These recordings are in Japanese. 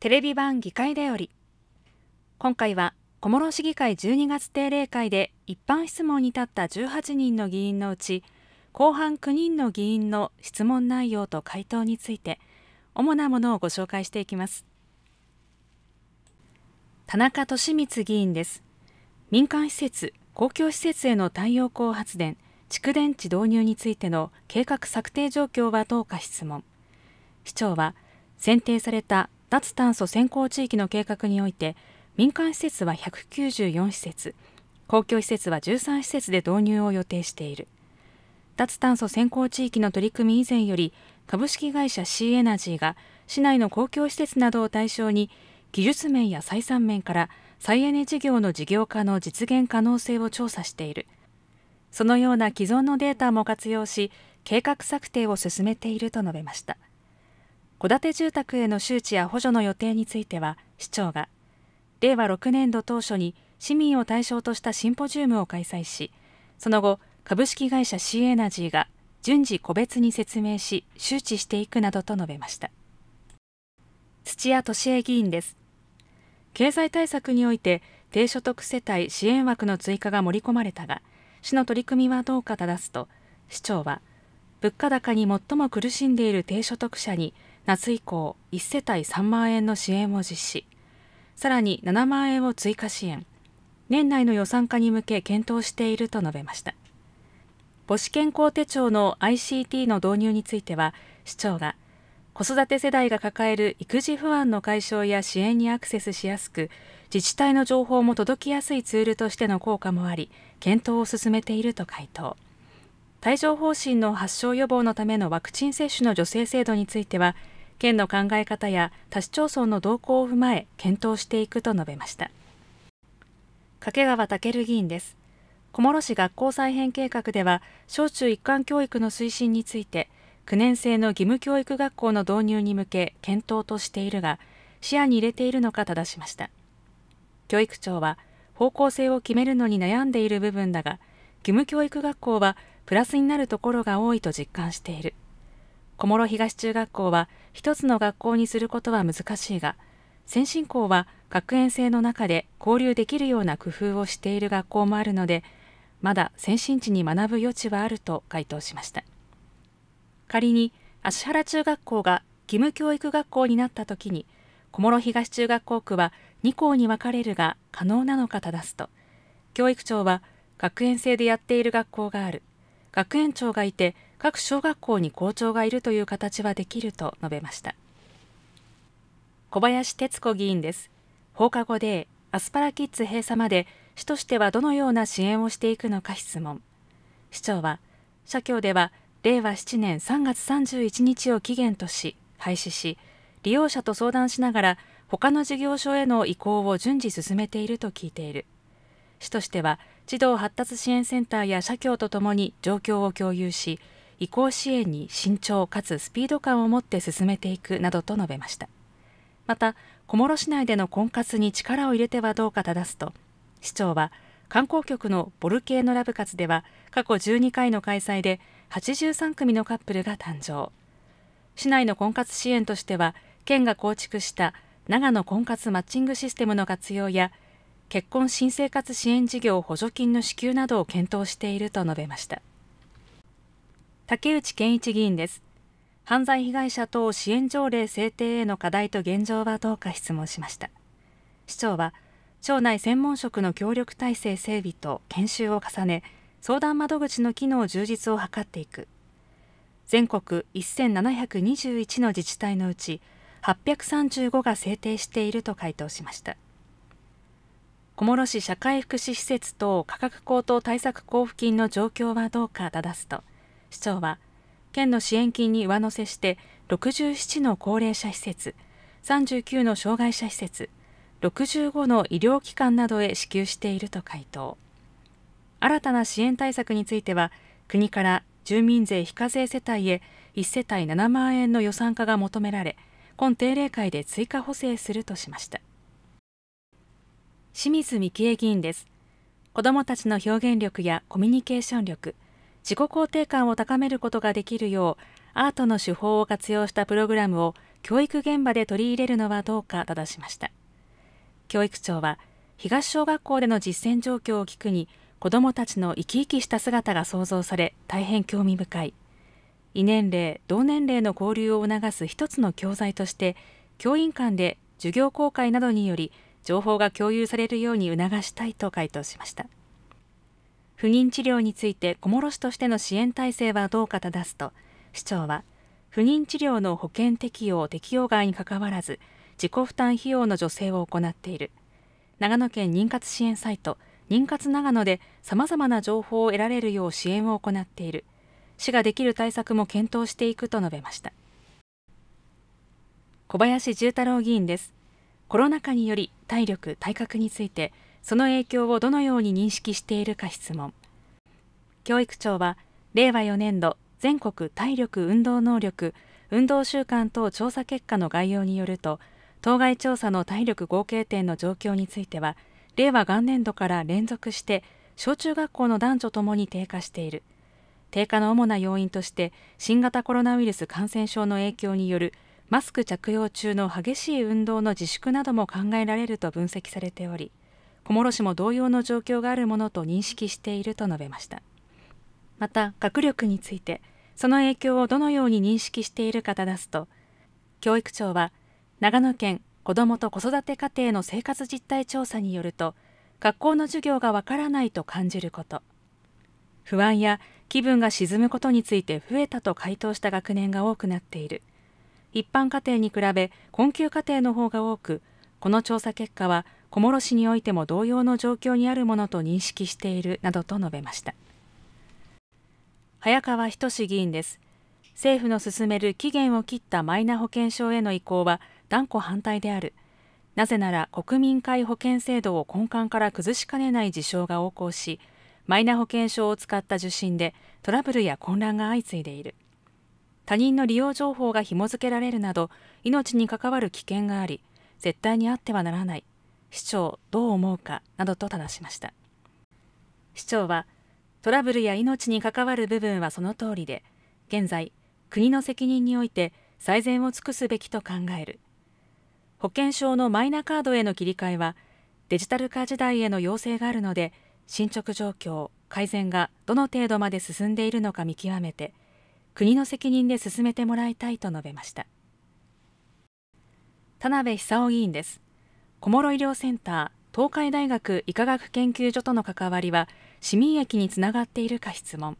テレビ版議会だより今回は小諸市議会12月定例会で一般質問に立った18人の議員のうち後半9人の議員の質問内容と回答について主なものをご紹介していきます田中利光議員です民間施設公共施設への太陽光発電蓄電池導入についての計画策定状況はどうか質問市長は選定された脱炭素先行地域の計画において民間施設は194施設公共施設は13施設で導入を予定している脱炭素先行地域の取り組み以前より株式会社シーエナジーが市内の公共施設などを対象に技術面や採算面から再エネ事業の事業化の実現可能性を調査しているそのような既存のデータも活用し計画策定を進めていると述べました。戸建て住宅への周知や補助の予定については市長が令和6年度当初に市民を対象としたシンポジウムを開催しその後株式会社シーエナジーが順次個別に説明し周知していくなどと述べました土屋敏恵議員です経済対策において低所得世帯支援枠の追加が盛り込まれたが市の取り組みはどうか正すと市長は物価高に最も苦しんでいる低所得者に夏以降1世帯3万円の支援を実施さらに7万円を追加支援年内の予算化に向け検討していると述べました母子健康手帳の ICT の導入については市長が子育て世代が抱える育児不安の解消や支援にアクセスしやすく自治体の情報も届きやすいツールとしての効果もあり検討を進めていると回答帯状疱疹の発症予防のためのワクチン接種の助成制度については県の考え方や他市町村の動向を踏まえ検討していくと述べました掛川健議員です小諸市学校再編計画では小中一貫教育の推進について9年生の義務教育学校の導入に向け検討としているが視野に入れているのか正しました教育庁は方向性を決めるのに悩んでいる部分だが義務教育学校はプラスになるところが多いと実感している小諸東中学校は一つの学校にすることは難しいが先進校は学園制の中で交流できるような工夫をしている学校もあるのでまだ先進地に学ぶ余地はあると回答しました仮に芦原中学校が義務教育学校になった時に小諸東中学校区は2校に分かれるが可能なのか正すと教育長は学園制でやっている学校がある学園長がいて各小学校に校長がいるという形はできると述べました小林哲子議員です放課後でアスパラキッズ閉鎖まで市としてはどのような支援をしていくのか質問市長は社協では令和7年3月31日を期限とし廃止し利用者と相談しながら他の事業所への移行を順次進めていると聞いている市としては児童発達支援センターや社協とともに状況を共有し移行支援に慎重かつスピード感を持って進めていくなどと述べましたまた小諸市内での婚活に力を入れてはどうかただすと市長は観光局のボルケーノラブ活では過去12回の開催で83組のカップルが誕生市内の婚活支援としては県が構築した長野婚活マッチングシステムの活用や結婚新生活支援事業補助金の支給などを検討していると述べました竹内健一議員です犯罪被害者等支援条例制定への課題と現状はどうか質問しました市長は町内専門職の協力体制整備と研修を重ね相談窓口の機能充実を図っていく全国1721の自治体のうち835が制定していると回答しました。小諸市社会福祉施設等価格高騰対策交付金の状況はどうかただすと市長は県の支援金に上乗せして67の高齢者施設39の障害者施設65の医療機関などへ支給していると回答新たな支援対策については国から住民税非課税世帯へ1世帯7万円の予算化が求められ今定例会で追加補正するとしました清水美幹恵議員です子どもたちの表現力やコミュニケーション力自己肯定感を高めることができるようアートの手法を活用したプログラムを教育現場で取り入れるのはどうかただしました教育長は東小学校での実践状況を聞くに子どもたちの生き生きした姿が想像され大変興味深い異年齢同年齢の交流を促す一つの教材として教員間で授業公開などにより情報が共有されるように促したいと回答しました不妊治療について小諸市としての支援体制はどうかただすと市長は不妊治療の保険適用適用外にかかわらず自己負担費用の助成を行っている長野県妊活支援サイト妊活長野でさまざまな情報を得られるよう支援を行っている市ができる対策も検討していくと述べました小林重太郎議員ですコロナ禍により体力・体格についてその影響をどのように認識しているか質問教育庁は令和4年度全国体力運動能力運動習慣等調査結果の概要によると当該調査の体力合計点の状況については令和元年度から連続して小中学校の男女ともに低下している低下の主な要因として新型コロナウイルス感染症の影響によるマスク着用中の激しい運動の自粛なども考えられると分析されており小諸市も同様の状況があるものと認識していると述べましたまた学力についてその影響をどのように認識しているかただすと教育庁は長野県子どもと子育て家庭の生活実態調査によると学校の授業がわからないと感じること不安や気分が沈むことについて増えたと回答した学年が多くなっている一般家庭に比べ困窮家庭の方が多くこの調査結果は小諸市においても同様の状況にあるものと認識しているなどと述べました早川仁議員です政府の進める期限を切ったマイナ保険証への移行は断固反対であるなぜなら国民会保険制度を根幹から崩しかねない事象が横行しマイナ保険証を使った受診でトラブルや混乱が相次いでいる。他人の利用情報が紐付けられるなど命に関わる危険があり絶対にあってはならない市長どう思うかなどと話しました市長はトラブルや命に関わる部分はその通りで現在国の責任において最善を尽くすべきと考える保険証のマイナカードへの切り替えはデジタル化時代への要請があるので進捗状況改善がどの程度まで進んでいるのか見極めて国の責任で進めてもらいたいと述べました田辺久夫議員です小諸医療センター東海大学医科学研究所との関わりは市民益につながっているか質問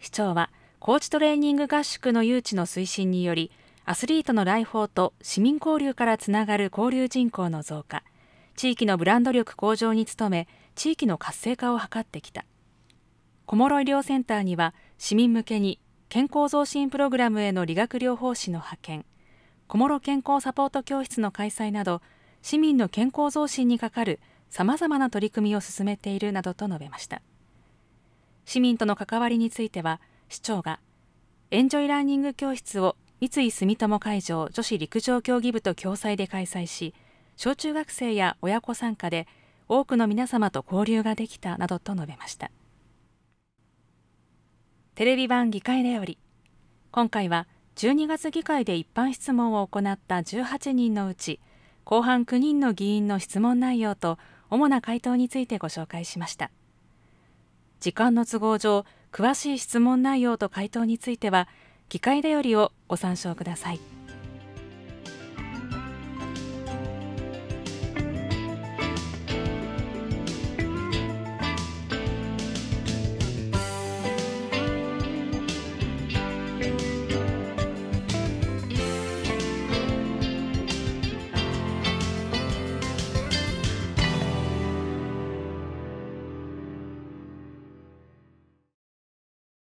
市長は高知トレーニング合宿の誘致の推進によりアスリートの来訪と市民交流からつながる交流人口の増加地域のブランド力向上に努め地域の活性化を図ってきた小諸医療センターには市民向けに健康増進プログラムへの理学療法士の派遣小諸健康サポート教室の開催など市民の健康増進にかかるさまざまな取り組みを進めているなどと述べました市民との関わりについては市長がエンジョイラーニング教室を三井住友海上女子陸上競技部と共催で開催し小中学生や親子参加で多くの皆様と交流ができたなどと述べました。テレビ版議会例より今回は12月議会で一般質問を行った18人のうち後半9人の議員の質問内容と主な回答についてご紹介しました時間の都合上詳しい質問内容と回答については議会例よりをご参照ください。